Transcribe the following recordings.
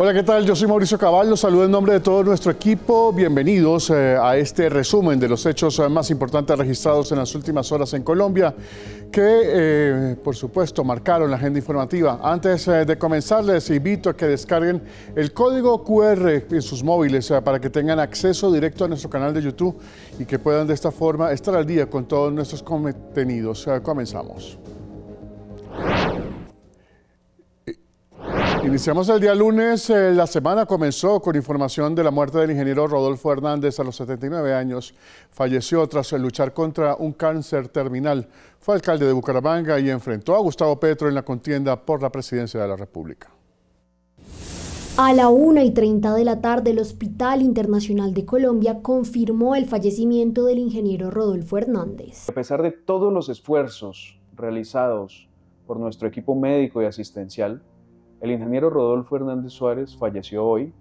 Hola, ¿qué tal? Yo soy Mauricio Cabal, saludo en nombre de todo nuestro equipo. Bienvenidos eh, a este resumen de los hechos eh, más importantes registrados en las últimas horas en Colombia, que eh, por supuesto marcaron la agenda informativa. Antes de comenzar, les invito a que descarguen el código QR en sus móviles para que tengan acceso directo a nuestro canal de YouTube y que puedan de esta forma estar al día con todos nuestros contenidos. comenzamos. Iniciamos el día lunes. Eh, la semana comenzó con información de la muerte del ingeniero Rodolfo Hernández a los 79 años. Falleció tras luchar contra un cáncer terminal. Fue alcalde de Bucaramanga y enfrentó a Gustavo Petro en la contienda por la presidencia de la República. A la 1 y 30 de la tarde, el Hospital Internacional de Colombia confirmó el fallecimiento del ingeniero Rodolfo Hernández. A pesar de todos los esfuerzos realizados por nuestro equipo médico y asistencial, el ingeniero Rodolfo Hernández Suárez falleció hoy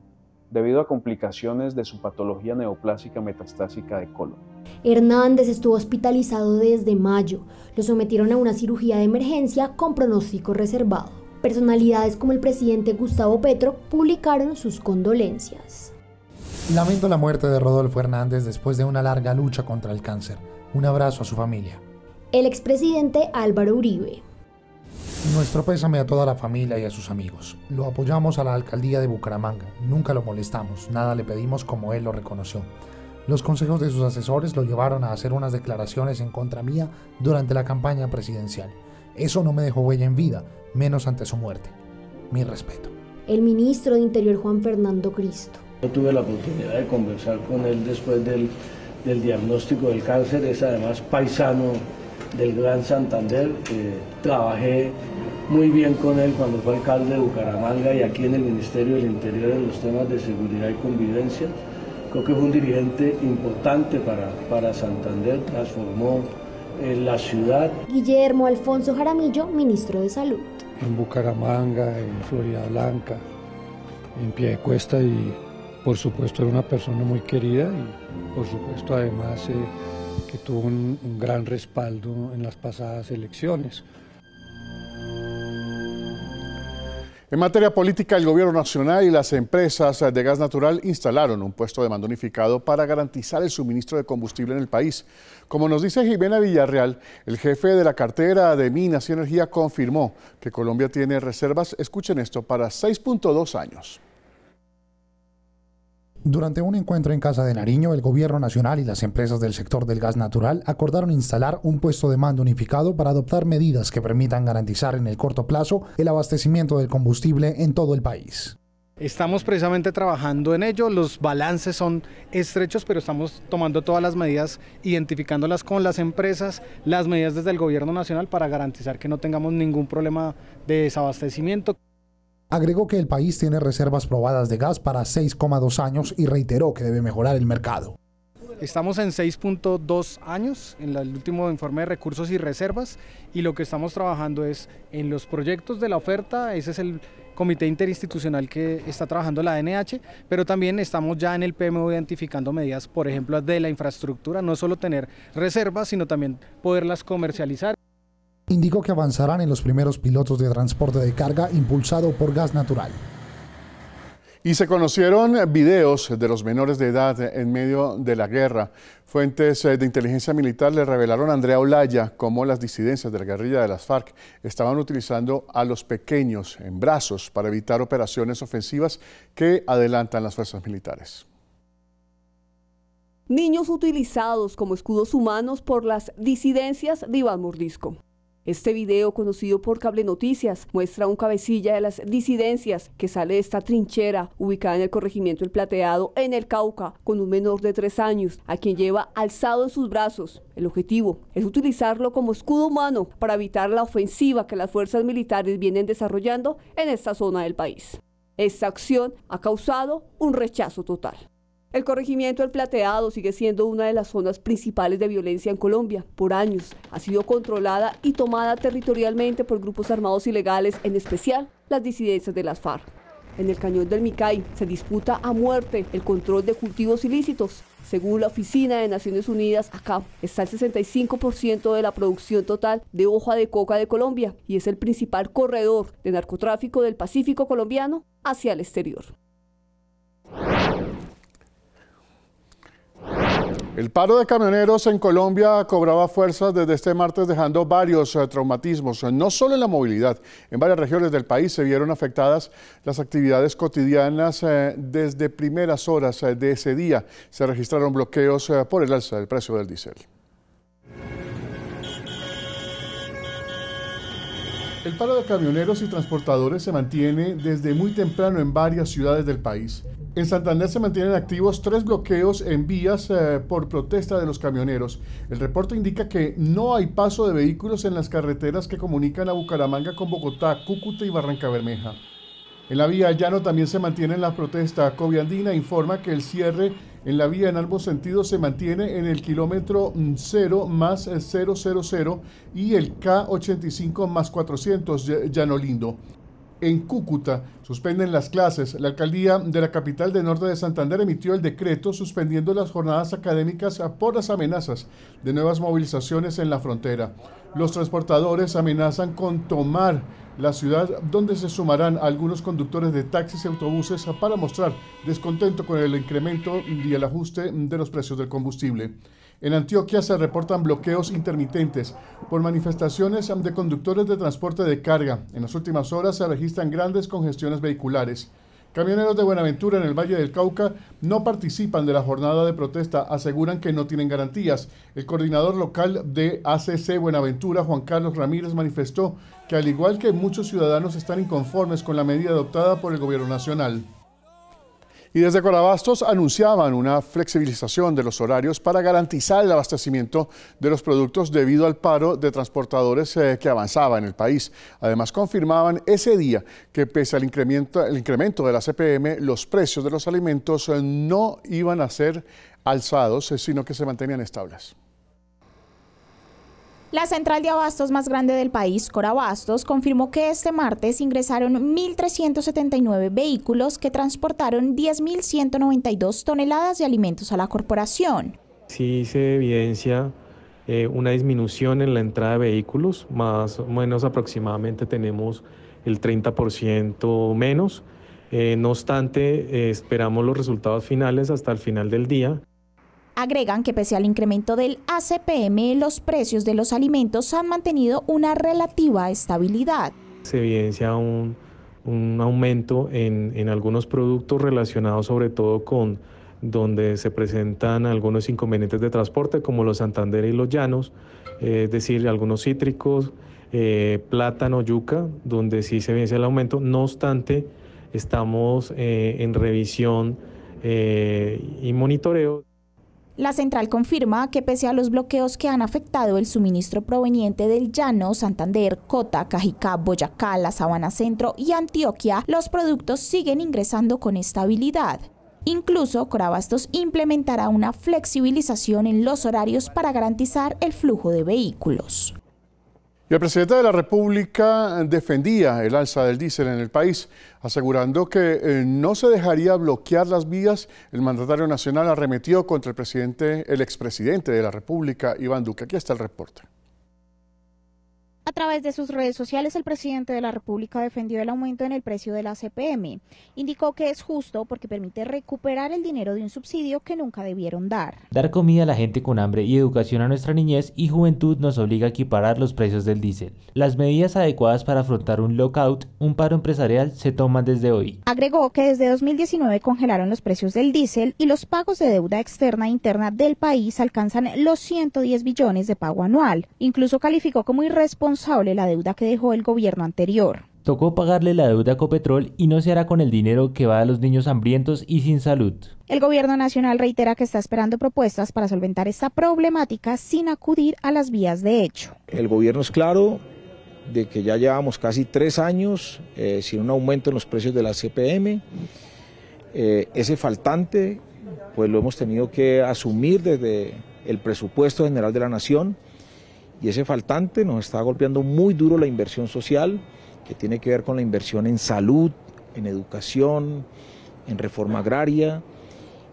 debido a complicaciones de su patología neoplásica metastásica de colon. Hernández estuvo hospitalizado desde mayo. Lo sometieron a una cirugía de emergencia con pronóstico reservado. Personalidades como el presidente Gustavo Petro publicaron sus condolencias. Lamento la muerte de Rodolfo Hernández después de una larga lucha contra el cáncer. Un abrazo a su familia. El expresidente Álvaro Uribe. Nuestro pésame a toda la familia y a sus amigos. Lo apoyamos a la alcaldía de Bucaramanga. Nunca lo molestamos, nada le pedimos como él lo reconoció. Los consejos de sus asesores lo llevaron a hacer unas declaraciones en contra mía durante la campaña presidencial. Eso no me dejó huella en vida, menos ante su muerte. Mi respeto. El ministro de Interior Juan Fernando Cristo. Yo tuve la oportunidad de conversar con él después del, diagnóstico del cáncer. Es además paisano del Gran Santander. trabajé muy bien con él cuando fue alcalde de Bucaramanga y aquí en el Ministerio del Interior en los temas de seguridad y convivencia. Creo que fue un dirigente importante para, para Santander, transformó eh, la ciudad. Guillermo Alfonso Jaramillo, ministro de Salud. En Bucaramanga, en Florida Blanca, en Cuesta y por supuesto era una persona muy querida y por supuesto además... Eh, que tuvo un, gran respaldo en las pasadas elecciones. En materia política, el Gobierno Nacional y las empresas de gas natural instalaron un puesto de mando unificado para garantizar el suministro de combustible en el país. Como nos dice Jimena Villarreal, el jefe de la cartera de Minas y Energía confirmó que Colombia tiene reservas, escuchen esto, para 6.2 años. Durante un encuentro en Casa de Nariño, el Gobierno Nacional y las empresas del sector del gas natural acordaron instalar un puesto de mando unificado para adoptar medidas que permitan garantizar en el corto plazo el abastecimiento del combustible en todo el país. Estamos precisamente trabajando en ello, los balances son estrechos, pero estamos tomando todas las medidas, identificándolas con las empresas, las medidas desde el gobierno nacional para garantizar que no tengamos ningún problema de desabastecimiento. Agregó que el país tiene reservas probadas de gas para 6,2 años y reiteró que debe mejorar el mercado. Estamos en 6.2 años en el último informe de recursos y reservas y lo que estamos trabajando es en los proyectos de la oferta, ese es el comité interinstitucional que está trabajando la dnh pero también estamos ya en el PMO identificando medidas, por ejemplo, de la infraestructura, no solo tener reservas, sino también poderlas comercializar indicó que avanzarán en los primeros pilotos de transporte de carga impulsado por gas natural. Y se conocieron videos de los menores de edad en medio de la guerra. Fuentes eh, de inteligencia militar le revelaron a Andrea Olaya cómo las disidencias de la guerrilla de las FARC estaban utilizando a los pequeños en brazos para evitar operaciones ofensivas que adelantan las fuerzas militares. Niños utilizados como escudos humanos por las disidencias de Iván Murdisco. Este video, conocido por Cable Noticias, muestra un cabecilla de las disidencias que sale de esta trinchera ubicada en el corregimiento El Plateado, en el Cauca, con un menor de tres años, a quien lleva alzado en sus brazos. El objetivo es utilizarlo como escudo humano para evitar la ofensiva que las fuerzas militares vienen desarrollando en esta zona del país. Esta acción ha causado un rechazo total. El corregimiento del Plateado sigue siendo una de las zonas principales de violencia en Colombia. Por años ha sido controlada y tomada territorialmente por grupos armados ilegales, en especial las disidencias de las FARC. En el cañón del Micay se disputa a muerte el control de cultivos ilícitos. Según la Oficina de Naciones Unidas, acá está el 65% de la producción total de hoja de coca de Colombia y es el principal corredor de narcotráfico del Pacífico colombiano hacia el exterior. El paro de camioneros en Colombia cobraba fuerzas desde este martes dejando varios eh, traumatismos, eh, no solo en la movilidad, en varias regiones del país se vieron afectadas las actividades cotidianas eh, desde primeras horas de ese día. Se registraron bloqueos por el alza del precio del diésel. El paro de camioneros y transportadores se mantiene desde muy temprano en varias ciudades del país. En Santander se mantienen activos tres bloqueos en vías eh, por protesta de los camioneros. El reporte indica que no hay paso de vehículos en las carreteras que comunican a Bucaramanga con Bogotá, Cúcuta y Barranca Bermeja. En la vía Llano también se mantiene la protesta. Coviandina informa que el cierre en la vía en ambos sentidos se mantiene en el kilómetro 0 mm, más 000 eh, y el K85 más 400 Llano Lindo. En Cúcuta suspenden las clases. La alcaldía de la capital del Norte de Santander emitió el decreto suspendiendo las jornadas académicas por las amenazas de nuevas movilizaciones en la frontera. Los transportadores amenazan con tomar la ciudad donde se sumarán algunos conductores de taxis y autobuses para mostrar descontento con el incremento y el ajuste de los precios del combustible. En Antioquia se reportan bloqueos intermitentes por manifestaciones de conductores de transporte de carga. En las últimas horas se registran grandes congestiones vehiculares. Camioneros de Buenaventura en el Valle del Cauca no participan de la jornada de protesta, aseguran que no tienen garantías. El coordinador local de ACC Buenaventura, Juan Carlos Ramírez, manifestó que al igual que muchos ciudadanos están inconformes con la medida adoptada por el gobierno nacional y desde Corabastos anunciaban una flexibilización de los horarios para garantizar el abastecimiento de los productos debido al paro de transportadores eh, que avanzaba en el país. Además, confirmaban ese día que pese al incremento, el incremento de la CPM, los precios de los alimentos eh, no iban a ser alzados, eh, sino que se mantenían estables. La central de abastos más grande del país, Corabastos, confirmó que este martes ingresaron 1.379 vehículos que transportaron 10.192 toneladas de alimentos a la corporación. Sí se evidencia eh, una disminución en la entrada de vehículos, más o menos aproximadamente tenemos el 30% menos. Eh, no obstante, eh, esperamos los resultados finales hasta el final del día. Agregan que pese al incremento del ACPM, los precios de los alimentos han mantenido una relativa estabilidad. Se evidencia un, aumento en, algunos productos relacionados sobre todo con donde se presentan algunos inconvenientes de transporte como los Santander y los Llanos, eh, es decir, algunos cítricos, eh, plátano, yuca, donde sí se evidencia el aumento. No obstante, estamos eh, en revisión y monitoreo. La central confirma que pese a los bloqueos que han afectado el suministro proveniente del Llano, Santander, Cota, Cajicá, Boyacá, la Sabana Centro y Antioquia, los productos siguen ingresando con estabilidad. Incluso Corabastos implementará una flexibilización en los horarios para garantizar el flujo de vehículos. Y el presidente de la República defendía el alza del diésel en el país, asegurando que eh, no se dejaría bloquear las vías. El mandatario nacional arremetió contra el presidente, el expresidente de la República, Iván Duque. Aquí está el reporte. A través de sus redes sociales, el presidente de la República defendió el aumento en el precio de la CPM. E Indicó que es justo porque permite recuperar el dinero de un subsidio que nunca debieron dar. Dar comida a la gente con hambre y educación a nuestra niñez y juventud nos obliga a equiparar los precios del diésel. Las medidas adecuadas para afrontar un lockout, un paro empresarial, se toman desde hoy. Agregó que desde 2019 congelaron los precios del diésel y los pagos de deuda externa e interna del país alcanzan los 110 billones de pago anual. Incluso calificó como irresponsable la deuda que dejó el gobierno anterior. Tocó pagarle la deuda a Copetrol y no se hará con el dinero que va a los niños hambrientos y sin salud. El gobierno nacional reitera que está esperando propuestas para solventar esta problemática sin acudir a las vías de hecho. El gobierno es claro de que ya llevamos casi tres años eh, sin un aumento en los precios de la CPM. Eh, ese faltante pues lo hemos tenido que asumir desde el presupuesto general de la nación y ese faltante nos está golpeando muy duro la inversión social, que tiene que ver con la inversión en salud, en educación, en reforma agraria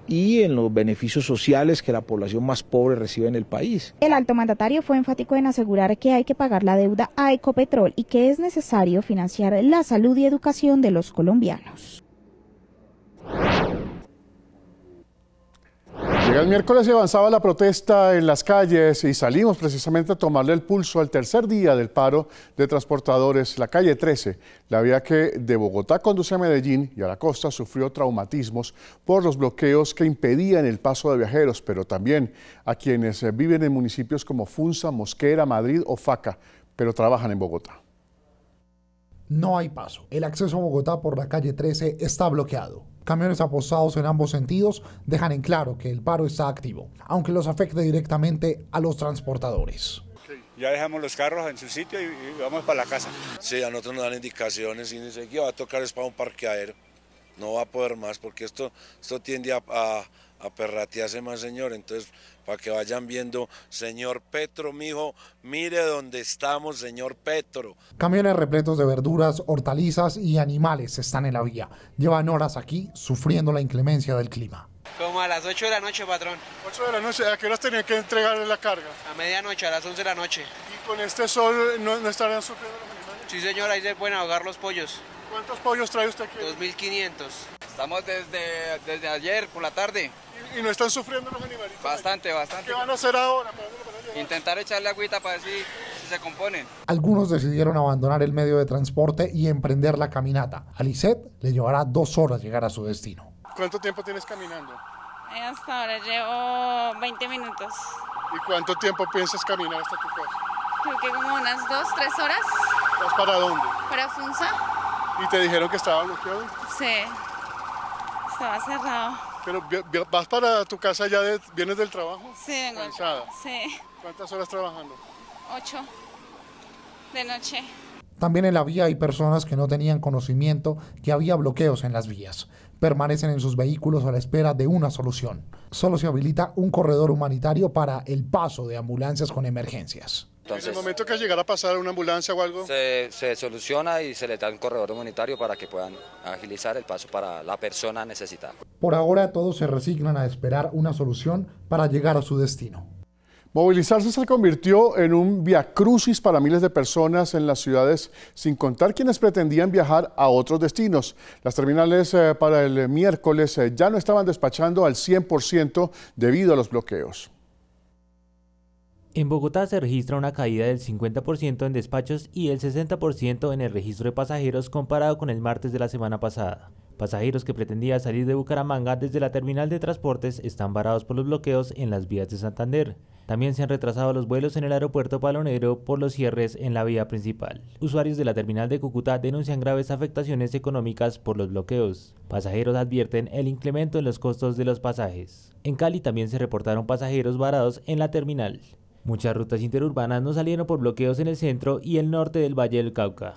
y en los beneficios sociales que la población más pobre recibe en el país. El alto mandatario fue enfático en asegurar que hay que pagar la deuda a Ecopetrol y que es necesario financiar la salud y educación de los colombianos. El miércoles avanzaba la protesta en las calles y salimos precisamente a tomarle el pulso al tercer día del paro de transportadores. La calle 13, la vía que de Bogotá conduce a Medellín y a la costa, sufrió traumatismos por los bloqueos que impedían el paso de viajeros, pero también a quienes eh, viven en municipios como Funza, Mosquera, Madrid o Faca, pero trabajan en Bogotá. No hay paso. El acceso a Bogotá por la calle 13 está bloqueado. Camiones apostados en ambos sentidos dejan en claro que el paro está activo, aunque los afecte directamente a los transportadores. Ya dejamos los carros en su sitio y, vamos para la casa. Sí, a nosotros nos dan indicaciones y dicen que va a tocar es para un parqueadero. No va a poder más porque esto, esto tiende a, a perratearse más, señor. Entonces para que vayan viendo, señor Petro, mijo, mire dónde estamos, señor Petro. Camiones repletos de verduras, hortalizas y animales están en la vía. Llevan horas aquí sufriendo la inclemencia del clima. Como a las 8 de la noche, patrón. 8 de la noche, ¿a qué horas tenían que entregar la carga? A medianoche, a las 11 de la noche. ¿Y con este sol no, no estarían sufriendo los animales? Sí, señor, ahí se pueden ahogar los pollos. ¿Cuántos pollos trae usted aquí? 2.500. Estamos desde, desde ayer por la tarde. ¿Y, no están sufriendo los animalitos? Bastante, bastante. ¿Qué van a hacer ahora? Intentar echarle agüita para ver si, se componen. Algunos decidieron abandonar el medio de transporte y emprender la caminata. A Lisette le llevará dos horas llegar a su destino. ¿Cuánto tiempo tienes caminando? Hasta ahora llevo 20 minutos. ¿Y cuánto tiempo piensas caminar hasta tu casa? Creo que como unas dos, tres horas. ¿Vas para dónde? Para Funza. ¿Y te dijeron que estaba bloqueado? Sí estaba cerrado. Pero vas para tu casa ya, de, vienes del trabajo? Sí, vengo. Cansada. Sí. ¿Cuántas horas trabajando? Ocho de noche. También en la vía hay personas que no tenían conocimiento que había bloqueos en las vías. Permanecen en sus vehículos a la espera de una solución. Solo se habilita un corredor humanitario para el paso de ambulancias con emergencias en el momento que llegara a pasar una ambulancia o algo. Se, soluciona y se le da un corredor humanitario para que puedan agilizar el paso para la persona necesitada. Por ahora todos se resignan a esperar una solución para llegar a su destino. Movilizarse se convirtió en un crucis para miles de personas en las ciudades, sin contar quienes pretendían viajar a otros destinos. Las terminales eh, para el miércoles eh, ya no estaban despachando al 100% debido a los bloqueos. En Bogotá se registra una caída del 50% en despachos y el 60% en el registro de pasajeros comparado con el martes de la semana pasada. Pasajeros que pretendían salir de Bucaramanga desde la terminal de transportes están varados por los bloqueos en las vías de Santander. También se han retrasado los vuelos en el aeropuerto Palonero por los cierres en la vía principal. Usuarios de la terminal de Cúcuta denuncian graves afectaciones económicas por los bloqueos. Pasajeros advierten el incremento en los costos de los pasajes. En Cali también se reportaron pasajeros varados en la terminal. Muchas rutas interurbanas no salieron por bloqueos en el centro y el norte del Valle del Cauca.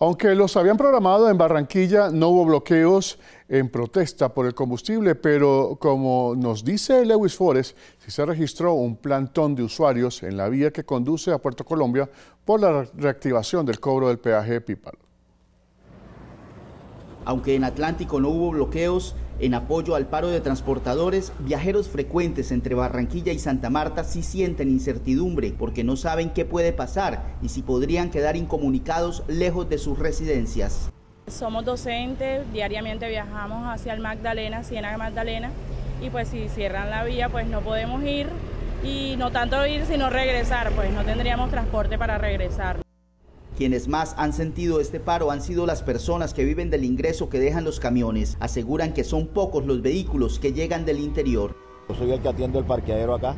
Aunque los habían programado en Barranquilla, no hubo bloqueos en protesta por el combustible, pero como nos dice Lewis Forest, sí se registró un plantón de usuarios en la vía que conduce a Puerto Colombia por la reactivación del cobro del peaje de aunque en Atlántico no hubo bloqueos, en apoyo al paro de transportadores, viajeros frecuentes entre Barranquilla y Santa Marta sí sienten incertidumbre porque no saben qué puede pasar y si podrían quedar incomunicados lejos de sus residencias. Somos docentes, diariamente viajamos hacia el Magdalena, Siena Magdalena, y pues si cierran la vía pues no podemos ir y no tanto ir sino regresar, pues no tendríamos transporte para regresar. Quienes más han sentido este paro han sido las personas que viven del ingreso que dejan los camiones. Aseguran que son pocos los vehículos que llegan del interior. Yo soy el que atiende el parqueadero acá.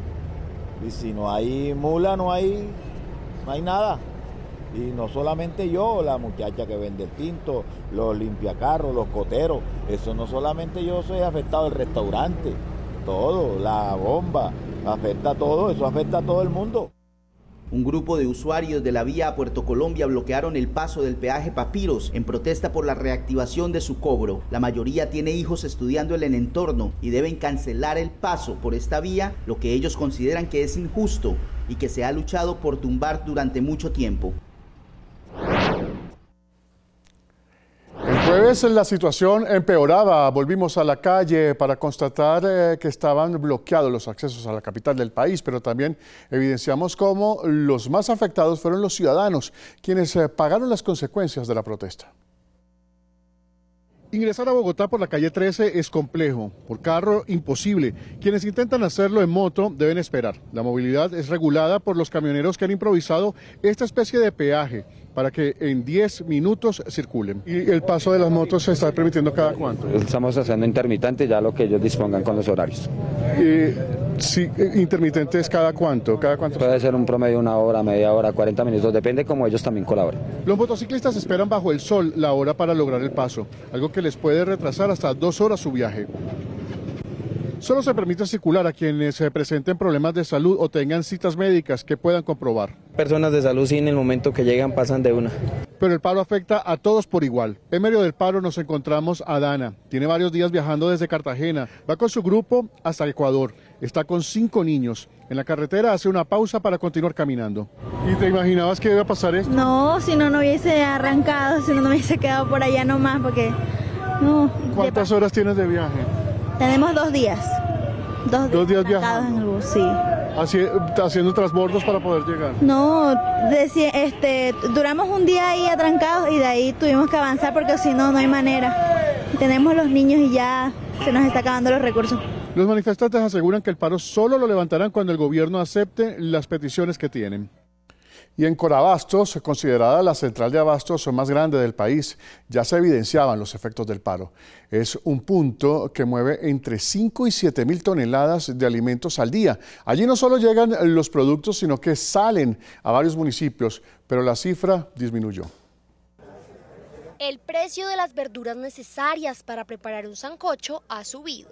Y si no hay mula, no hay, no hay nada. Y no solamente yo, la muchacha que vende el tinto, los limpiacarros, los coteros, eso no solamente yo soy afectado, el restaurante, todo, la bomba, afecta a todo, eso afecta a todo el mundo. Un grupo de usuarios de la vía a Puerto Colombia bloquearon el paso del peaje Papiros en protesta por la reactivación de su cobro. La mayoría tiene hijos estudiando en el entorno y deben cancelar el paso por esta vía, lo que ellos consideran que es injusto y que se ha luchado por tumbar durante mucho tiempo. veces la situación empeoraba. Volvimos a la calle para constatar eh, que estaban bloqueados los accesos a la capital del país, pero también evidenciamos cómo los más afectados fueron los ciudadanos, quienes eh, pagaron las consecuencias de la protesta. Ingresar a Bogotá por la calle 13 es complejo, por carro imposible. Quienes intentan hacerlo en moto deben esperar. La movilidad es regulada por los camioneros que han improvisado esta especie de peaje para que en 10 minutos circulen. ¿Y el paso de las motos se está permitiendo cada cuánto? Estamos haciendo intermitente ya lo que ellos dispongan con los horarios. ¿Y eh, si eh, intermitente es cada cuánto, cada cuánto. Puede ser un promedio una hora, media hora, 40 minutos, depende como ellos también colaboran. Los motociclistas esperan bajo el sol la hora para lograr el paso, algo que les puede retrasar hasta dos horas su viaje. Solo se permite circular a quienes se presenten problemas de salud o tengan citas médicas que puedan comprobar. Personas de salud sí en el momento que llegan pasan de una. Pero el paro afecta a todos por igual. En medio del paro nos encontramos a Dana. Tiene varios días viajando desde Cartagena. Va con su grupo hasta Ecuador. Está con cinco niños. En la carretera hace una pausa para continuar caminando. ¿Y te imaginabas que iba a pasar esto? No, si no, no hubiese arrancado, si no, no hubiese quedado por allá nomás, porque no. ¿Cuántas horas tienes de viaje? Tenemos dos días. Dos, días, días En el bus, sí. haciendo transbordos para poder llegar. No, este, duramos un día ahí atrancados y de ahí tuvimos que avanzar porque si no, no hay manera. Tenemos los niños y ya se nos está acabando los recursos. Los manifestantes aseguran que el paro solo lo levantarán cuando el gobierno acepte las peticiones que tienen. Y en Corabastos, considerada la central de abastos más grande del país, ya se evidenciaban los efectos del paro. Es un punto que mueve entre 5 y 7 mil toneladas de alimentos al día. Allí no solo llegan los productos, sino que salen a varios municipios, pero la cifra disminuyó. El precio de las verduras necesarias para preparar un sancocho ha subido.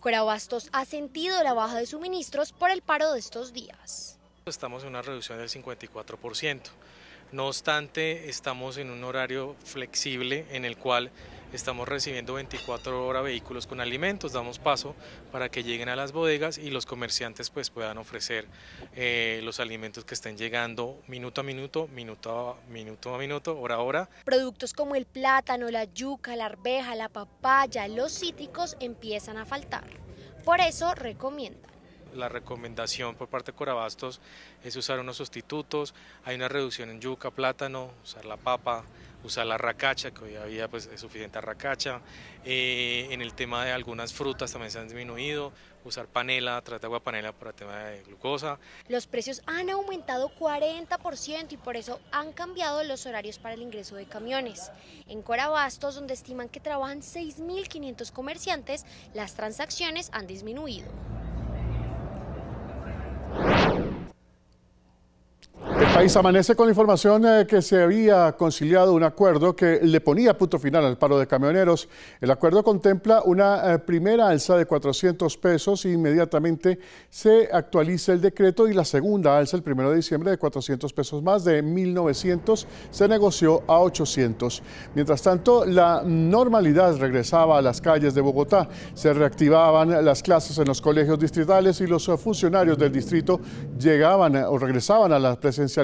Corabastos ha sentido la baja de suministros por el paro de estos días. Estamos en una reducción del 54%. No obstante, estamos en un horario flexible en el cual estamos recibiendo 24 horas vehículos con alimentos, damos paso para que lleguen a las bodegas y los comerciantes pues puedan ofrecer eh, los alimentos que estén llegando minuto a minuto, minuto a minuto, a minuto, hora a hora. Productos como el plátano, la yuca, la arveja, la papaya, los cítricos empiezan a faltar. Por eso recomienda la recomendación por parte de Corabastos es usar unos sustitutos, hay una reducción en yuca, plátano, usar la papa, usar la racacha, que hoy había pues, es suficiente racacha, eh, en el tema de algunas frutas también se han disminuido, usar panela, tratar agua panela para el tema de glucosa. Los precios han aumentado 40% y por eso han cambiado los horarios para el ingreso de camiones. En Corabastos, donde estiman que trabajan 6.500 comerciantes, las transacciones han disminuido. país amanece con la información de eh, que se había conciliado un acuerdo que le ponía punto final al paro de camioneros. El acuerdo contempla una eh, primera alza de 400 pesos e inmediatamente se actualiza el decreto y la segunda alza el 1 de diciembre de 400 pesos más de 1.900 se negoció a 800. Mientras tanto, la normalidad regresaba a las calles de Bogotá. Se reactivaban las clases en los colegios distritales y los eh, funcionarios del distrito llegaban o regresaban a la presencialidad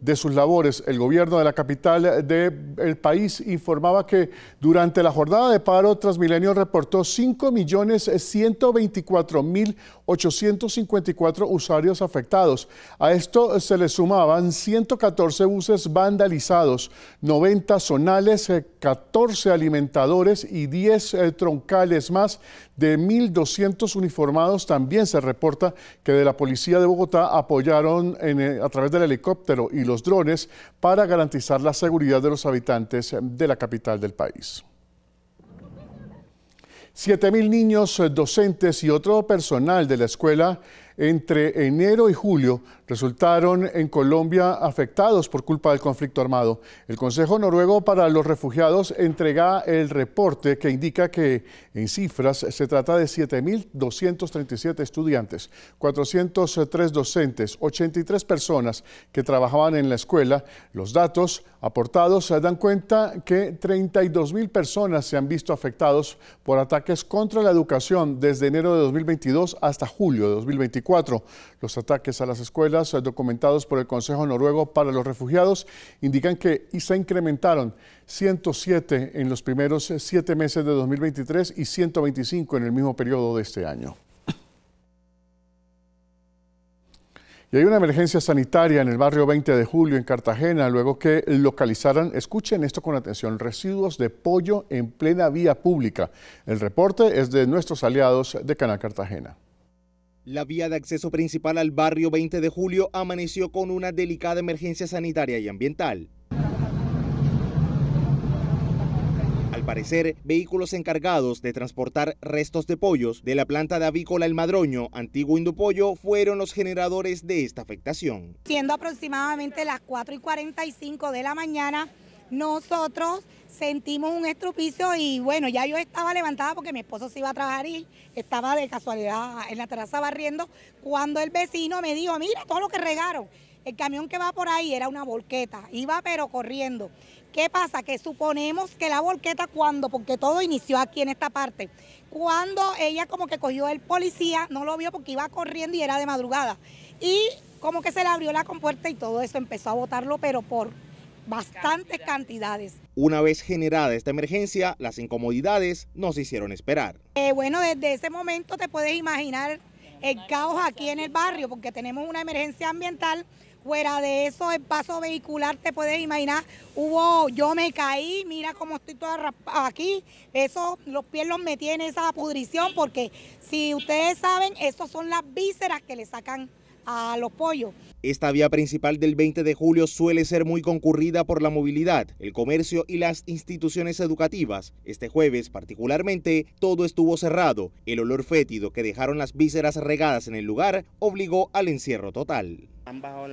de sus labores. El gobierno de la capital del país informaba que durante la jornada de paro Transmilenio reportó 5.124.854 usuarios afectados. A esto se le sumaban 114 buses vandalizados, 90 zonales, 14 alimentadores y 10 eh, troncales más de 1.200 uniformados. También se reporta que de la policía de Bogotá apoyaron en, eh, a través del helicóptero helicóptero y los drones para garantizar la seguridad de los habitantes de la capital del país. 7.000 niños, eh, docentes y otro personal de la escuela entre enero y julio resultaron en Colombia afectados por culpa del conflicto armado. El Consejo Noruego para los Refugiados entrega el reporte que indica que en cifras se trata de 7.237 estudiantes, 403 docentes, 83 personas que trabajaban en la escuela. Los datos aportados dan cuenta que 32.000 personas se han visto afectados por ataques contra la educación desde enero de 2022 hasta julio de 2024. Los ataques a las escuelas eh, documentados por el Consejo Noruego para los Refugiados indican que se incrementaron 107 en los primeros eh, siete meses de 2023 y 125 en el mismo periodo de este año. Y hay una emergencia sanitaria en el barrio 20 de Julio, en Cartagena, luego que localizaran, escuchen esto con atención, residuos de pollo en plena vía pública. El reporte es de nuestros aliados de Canal Cartagena. La vía de acceso principal al barrio 20 de julio amaneció con una delicada emergencia sanitaria y ambiental. Al parecer, vehículos encargados de transportar restos de pollos de la planta de avícola El Madroño, antiguo Indupollo, fueron los generadores de esta afectación. Siendo aproximadamente las 4 y 45 de la mañana, nosotros sentimos un estrupicio y bueno, ya yo estaba levantada porque mi esposo se iba a trabajar y estaba de casualidad en la terraza barriendo cuando el vecino me dijo, mira todo lo que regaron. El camión que va por ahí era una volqueta, iba pero corriendo. ¿Qué pasa? Que suponemos que la volqueta cuando, porque todo inició aquí en esta parte, cuando ella como que cogió el policía, no lo vio porque iba corriendo y era de madrugada. Y como que se le abrió la compuerta y todo eso empezó a botarlo, pero por bastantes cantidades. Una vez generada esta emergencia, las incomodidades nos hicieron esperar. Eh, bueno, desde ese momento te puedes imaginar el caos aquí en el barrio, porque tenemos una emergencia ambiental. Fuera de eso, el paso vehicular, te puedes imaginar, hubo, yo me caí, mira cómo estoy toda raspada aquí, eso, los pies los metí en esa pudrición, porque si ustedes saben, esos son las vísceras que le sacan a los Esta vía principal del 20 de julio suele ser muy concurrida por la movilidad, el comercio y las instituciones educativas. Este jueves, particularmente, todo estuvo cerrado. El olor fétido que dejaron las vísceras regadas en el lugar obligó al encierro total. Han bajado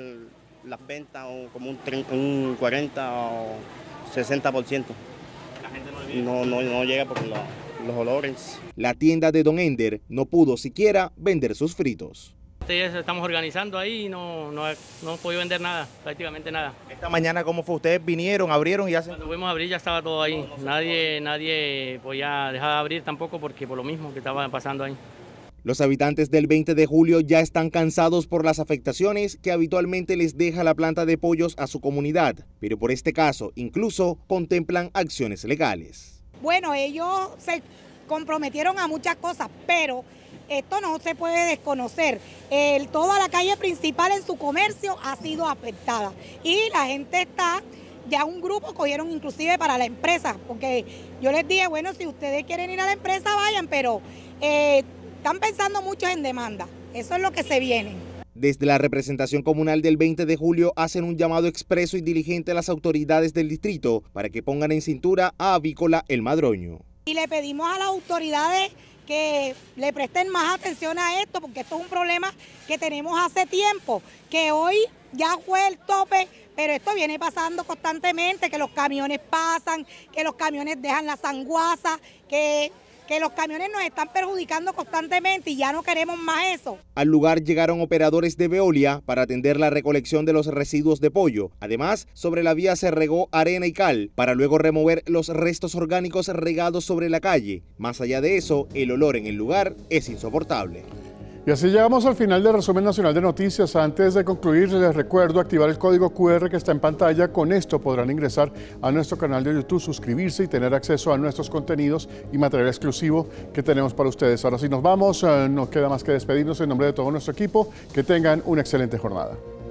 las ventas como un, 30, un 40 o 60%. La gente no, no, no, llega por los olores. La tienda de Don Ender no pudo siquiera vender sus fritos. Este, estamos organizando ahí y no, no, no podido vender nada, prácticamente nada. ¿Esta mañana cómo fue? ¿Ustedes vinieron, abrieron y se... Cuando fuimos a abrir ya estaba todo ahí. nadie, nadie podía dejar de abrir tampoco porque por lo mismo que estaba pasando ahí. Los habitantes del 20 de julio ya están cansados por las afectaciones que habitualmente les deja la planta de pollos a su comunidad, pero por este caso incluso contemplan acciones legales. Bueno, ellos se comprometieron a muchas cosas, pero esto no se puede desconocer. toda la calle principal en su comercio ha sido afectada y la gente está ya un grupo cogieron inclusive para la empresa, porque yo les dije, bueno, si ustedes quieren ir a la empresa, vayan, pero eh, están pensando mucho en demanda. Eso es lo que se viene. Desde la representación comunal del 20 de julio hacen un llamado expreso y diligente a las autoridades del distrito para que pongan en cintura a Avícola el Madroño. Y le pedimos a las autoridades que le presten más atención a esto, porque esto es un problema que tenemos hace tiempo, que hoy ya fue el tope, pero esto viene pasando constantemente, que los camiones pasan, que los camiones dejan la sanguaza, que los camiones nos están perjudicando constantemente y ya no queremos más eso. Al lugar llegaron operadores de Veolia para atender la recolección de los residuos de pollo. Además, sobre la vía se regó arena y cal para luego remover los restos orgánicos regados sobre la calle. Más allá de eso, el olor en el lugar es insoportable. Y así llegamos al final del resumen nacional de noticias. Antes de concluir, les recuerdo activar el código QR que está en pantalla. Con esto podrán ingresar a nuestro canal de YouTube, suscribirse y tener acceso a nuestros contenidos y material exclusivo que tenemos para ustedes. Ahora sí nos vamos, eh, No queda más que despedirnos en nombre de todo nuestro equipo. Que tengan una excelente jornada.